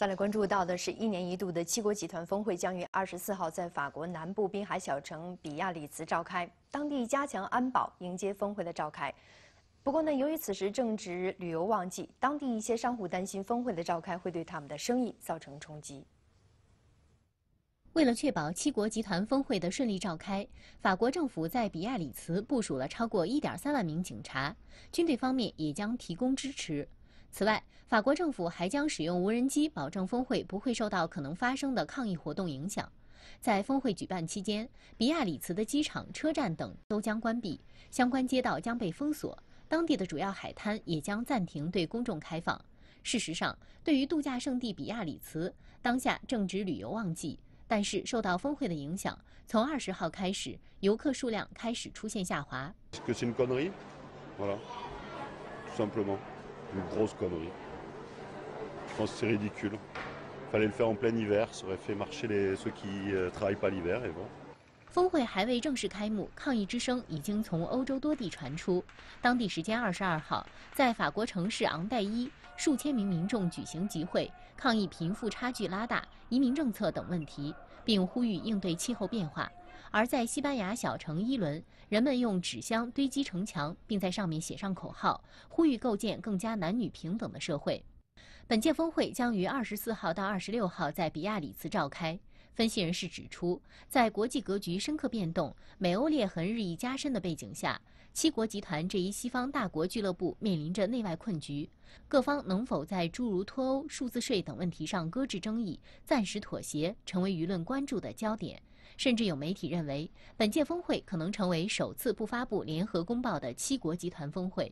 再来关注到的是一年一度的七国集团峰会将于二十四号在法国南部滨海小城比亚里茨召开，当地加强安保迎接峰会的召开。不过呢，由于此时正值旅游旺季，当地一些商户担心峰会的召开会对他们的生意造成冲击。为了确保七国集团峰会的顺利召开，法国政府在比亚里茨部署了超过一点三万名警察，军队方面也将提供支持。此外，法国政府还将使用无人机，保证峰会不会受到可能发生的抗议活动影响。在峰会举办期间，比亚里茨的机场、车站等都将关闭，相关街道将被封锁，当地的主要海滩也将暂停对公众开放。事实上，对于度假胜地比亚里茨，当下正值旅游旺季，但是受到峰会的影响，从二十号开始，游客数量开始出现下滑。峰会还未正式开幕，抗议之声已经从欧洲多地传出。当地时间22号，在法国城市昂代伊，数千名民众举行集会，抗议贫富差距拉大、移民政策等问题，并呼吁应对气候变化。而在西班牙小城伊伦，人们用纸箱堆积城墙，并在上面写上口号，呼吁构建更加男女平等的社会。本届峰会将于二十四号到二十六号在比亚里茨召开。分析人士指出，在国际格局深刻变动、美欧裂痕日益加深的背景下，七国集团这一西方大国俱乐部面临着内外困局。各方能否在诸如脱欧、数字税等问题上搁置争议、暂时妥协，成为舆论关注的焦点。甚至有媒体认为，本届峰会可能成为首次不发布联合公报的七国集团峰会。